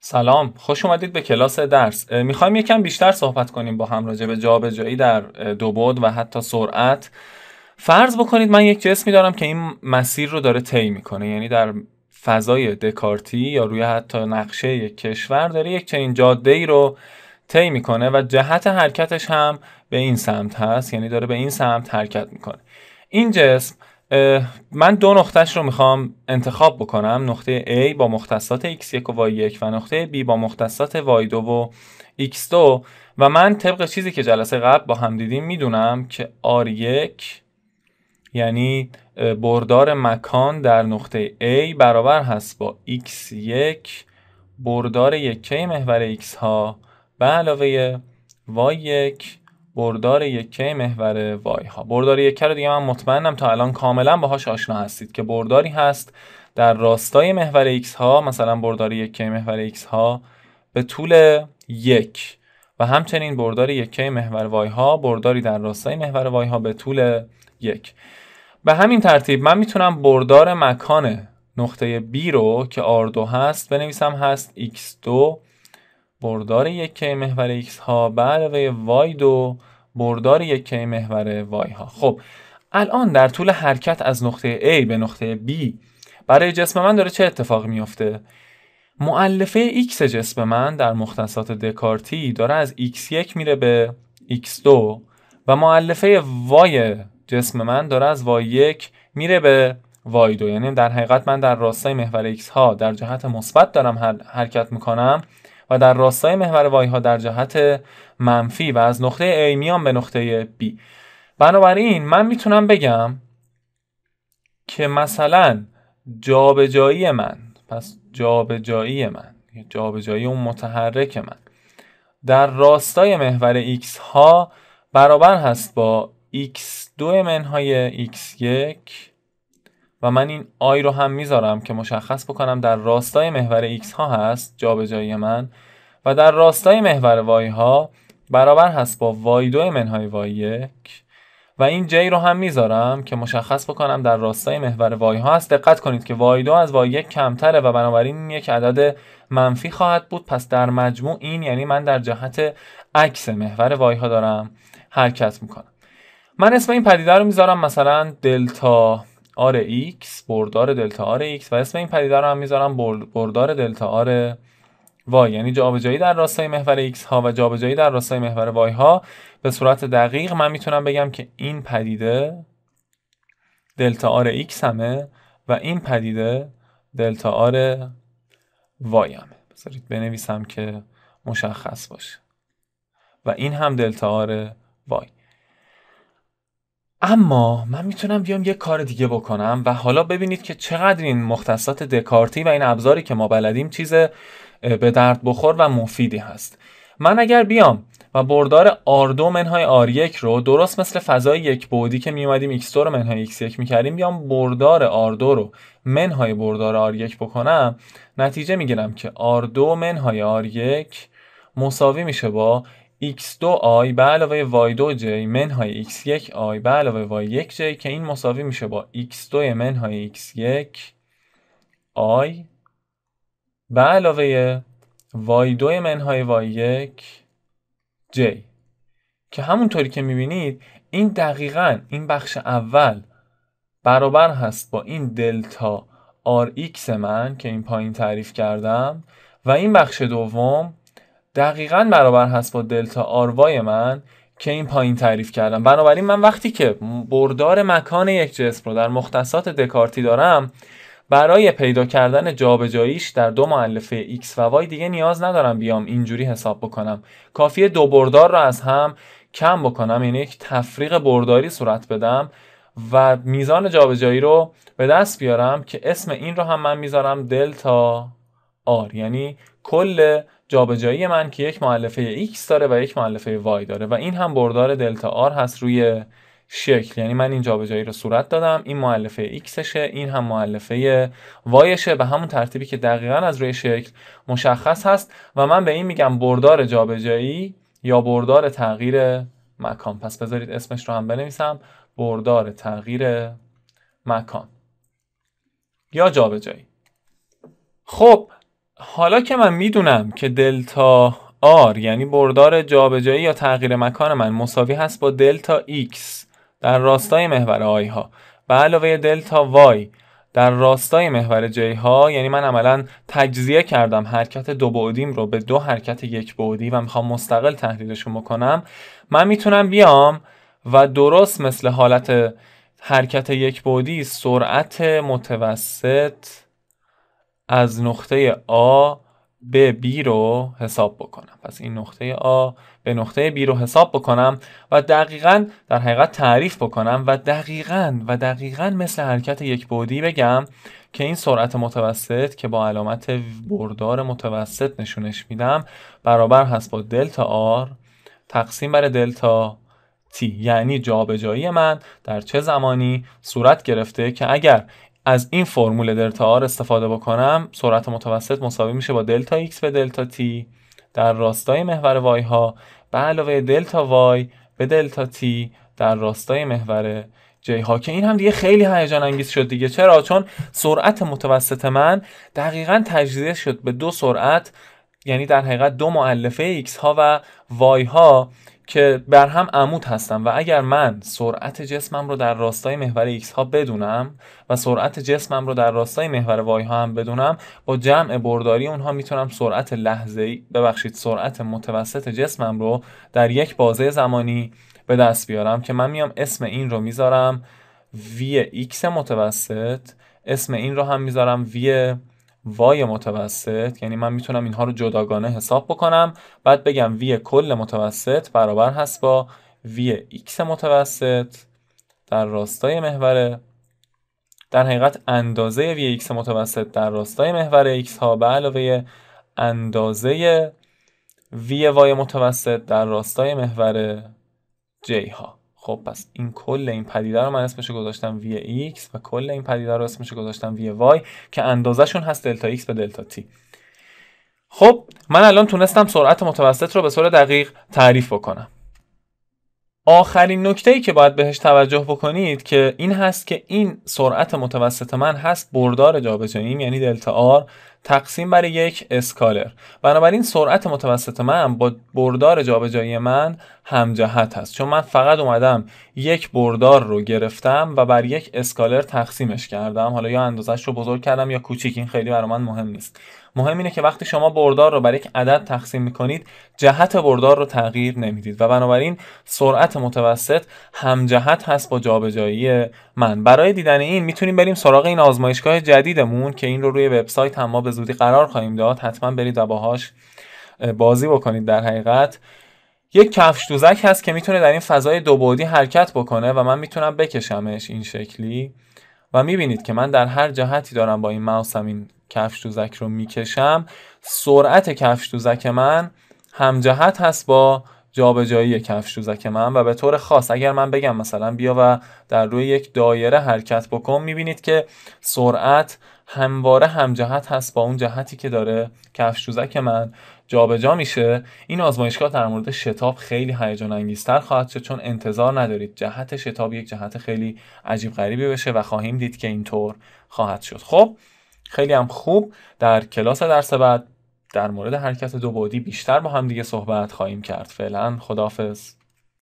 سلام خوش اومدید به کلاس درس میخوایم یکم بیشتر صحبت کنیم با هم راجع به جابجایی در دو و حتی سرعت فرض بکنید من یک جسمی دارم که این مسیر رو داره طی میکنه یعنی در فضای دکارتی یا روی حتی نقشه یک کشور داره یک چنین جاده ای رو طی میکنه و جهت حرکتش هم به این سمت هست یعنی داره به این سمت حرکت میکنه این جسم من دو نقطهش رو میخوام انتخاب بکنم نقطه A با مختصات x1 و y1 و نقطه B با مختصات y2 و x2 و من طبق چیزی که جلسه قبل با هم دیدیم میدونم که R1 یعنی بردار مکان در نقطه A برابر هست با x1 بردار یکه محور x ها به علاوه y1 بردار یک محور وای ها بردار یک رو دیگه من مطمئنم تا الان کاملا باهاش آشنا هستید که برداری هست در راستای محور X ها مثلا بردار یک محور X ها به طول یک و همچنین بردار یک محور وای ها برداری در راستای محور وای ها به طول یک به همین ترتیب من میتونم بردار مکان نقطه B رو که R2 هست بنویسم هست X2 بردار یک محور X ها به علاوه Y2 بردار یک کی محور وای ها خب الان در طول حرکت از نقطه A به نقطه B برای جسم من داره چه اتفاق میفته معلفه X جسم من در مختصات دکارتی داره از X1 میره به X2 و معلفه Y جسم من داره از Y1 میره به Y2 یعنی در حقیقت من در راستای محور X ها در جهت مثبت دارم حرکت میکنم و در راستای محور ها در جهت منفی و از نقطه A میان به نقطه B بنابراین من میتونم بگم که مثلا جابجایی من پس جابجایی من یعنی جابجایی اون متحرک من در راستای محور x ها برابر هست با x2 منهای x1 و من این آی رو هم میذارم که مشخص بکنم در راستای محور x ها هست جابجایی من و در راستای محور y ها برابر هست با y2 منهای y1 و این j رو هم میذارم که مشخص بکنم در راستای محور y ها هست دقت کنید که y2 از y1 کمتره و بنابراین یک عدد منفی خواهد بود پس در مجموع این یعنی من در جهت عکس محور y ها دارم حرکت میکنم من اسم این پدیده رو میذارم مثلا دلتا آر ایکس بردار دلتا آر ایکس و اسم این پدیده رو هم میذارم بردار دلتا آر وای یعنی جابجایی در راستای محور ایکس ها و جابجایی در راستای محور وای ها به صورت دقیق من میتونم بگم که این پدیده دلتا آر ایکس همه و این پدیده دلتا آر وای همه بذارید بنویسم که مشخص باشه و این هم دلتا آر وای. اما من میتونم بیام یه کار دیگه بکنم و حالا ببینید که چقدر این مختصات دکارتی و این ابزاری که ما بلدیم چیز به درد بخور و مفیدی هست من اگر بیام و بردار R2 منهای R1 رو درست مثل فضای یک بودی که میومدیم X2 رو منهای X1 میکردیم بیام بردار R2 رو منهای بردار R1 بکنم نتیجه میگیرم که R2 منهای R1 مساوی میشه با x2i به علاوه y2j منهای x1i به علاوه y1j که این مساوی میشه با x2 منهای x1i به علاوه y2 منهای y1j که همونطوری که میبینید این دقیقا این بخش اول برابر هست با این دلتا rx من که این پایین تعریف کردم و این بخش دوم دقیقا برابر هست با دلتا آر وای من که این پایین تعریف کردم بنابراین من وقتی که بردار مکان یک جسم رو در مختصات دکارتی دارم برای پیدا کردن جابجاییش در دو معلفه x و وای دیگه نیاز ندارم بیام اینجوری حساب بکنم کافیه دو بردار رو از هم کم بکنم یعنی یک تفریق برداری صورت بدم و میزان جابجایی رو به دست بیارم که اسم این رو هم من میذارم دلتا آر یعنی کل جابجایی من که یک معلفه x داره و یک معلفه y داره و این هم بردار دلتا r هست روی شکل یعنی من این جابجایی رو صورت دادم این معلفه xشه این هم معلفه وایشه. به همون ترتیبی که دقیقا از روی شکل مشخص هست و من به این میگم بردار جابجایی یا بردار تغییر مکان پس بذارید اسمش رو هم بنویسم بردار تغییر مکان یا جابجایی خب حالا که من میدونم که دلتا آر یعنی بردار جابجایی یا تغییر مکان من مساوی هست با دلتا ایکس در راستای محور آی ها و علاوه دلتا وای در راستای محور جی ها یعنی من عملا تجزیه کردم حرکت دو بعدیم رو به دو حرکت یک بعدی و میخوام مستقل تحلیلشون بکنم من میتونم بیام و درست مثل حالت حرکت یک بعدی سرعت متوسط از نقطه A به B رو حساب بکنم پس این نقطه آ به نقطه B رو حساب بکنم و دقیقا در حقیقت تعریف بکنم و دقیقا و دقیقا مثل حرکت یک بودی بگم که این سرعت متوسط که با علامت بردار متوسط نشونش میدم برابر هست با دلتا R تقسیم بر دلتا تی یعنی جابجایی من در چه زمانی صورت گرفته که اگر از این فرمول دلتا آر استفاده بکنم سرعت متوسط مساوی میشه با دلتا ایکس به دلتا تی در راستای محور وای ها به علاوه دلتا وای به دلتا تی در راستای محور جی ها که این هم دیگه خیلی هیجان انگیز شد دیگه چرا چون سرعت متوسط من دقیقا تجزیه شد به دو سرعت یعنی در حقیقت دو معلفه ایکس ها و وای ها که بر هم عمود هستم و اگر من سرعت جسمم رو در راستای محور x ها بدونم و سرعت جسمم رو در راستای محور y ها هم بدونم با جمع برداری اونها میتونم سرعت لحظه ببخشید سرعت متوسط جسمم رو در یک بازه زمانی به دست بیارم که من میام اسم این رو میذارم v x متوسط اسم این رو هم میذارم v وای متوسط یعنی من میتونم اینها رو جداگانه حساب بکنم بعد بگم وی کل متوسط برابر هست با وی ایکس متوسط در راستای محور در حقیقت اندازه وی ایکس متوسط در راستای محور ایکس ها به علاوه اندازه وی وای متوسط در راستای محور جی ها خب پس این کل این پدیده رو من اسمش گذاشتم وی ایکس و کل این پدیده رو اسمش گذاشتم وی وای که اندازهشون هست دلتا ایکس به دلتا تی. خب من الان تونستم سرعت متوسط رو به صورت دقیق تعریف بکنم آخرین نکته ای که باید بهش توجه بکنید که این هست که این سرعت متوسط من هست بردار جابجاییم یعنی دلتا آر تقسیم بر یک اسکالر بنابراین سرعت متوسط من با بردار جابجایی من همجهت هست چون من فقط اومدم یک بردار رو گرفتم و بر یک اسکالر تقسیمش کردم حالا یا اندازش رو بزرگ کردم یا کوچیک این خیلی برای من مهم نیست مهم اینه که وقتی شما بردار رو بر یک عدد تقسیم میکنید جهت بردار رو تغییر نمیدید و بنابراین سرعت متوسط همجهت هست با جابجایی من برای دیدن این میتونیم بریم سراغ این آزمایشگاه جدیدمون که این رو روی وبسایت هم ما به زودی قرار خواهیم داد حتما برید و باهاش بازی بکنید در حقیقت یک کفش دوزک هست که میتونه در این فضای دو بعدی حرکت بکنه و من میتونم بکشمش این شکلی و میبینید که من در هر جهتی دارم با این ماوسم این کفش دوزک رو میکشم سرعت کفش دوزک من همجهت هست با جابجایی کفش دوزک من و به طور خاص اگر من بگم مثلا بیا و در روی یک دایره حرکت بکن میبینید که سرعت همواره همجهت هست با اون جهتی که داره کفش دوزک من جابجا میشه این آزمایشگاه در مورد شتاب خیلی هیجان انگیزتر خواهد شد چون انتظار ندارید جهت شتاب یک جهت خیلی عجیب غریبی بشه و خواهیم دید که اینطور خواهد شد خب خیلی هم خوب در کلاس درس بعد در مورد حرکت دو بعدی بیشتر با هم دیگه صحبت خواهیم کرد فعلا خداحافظ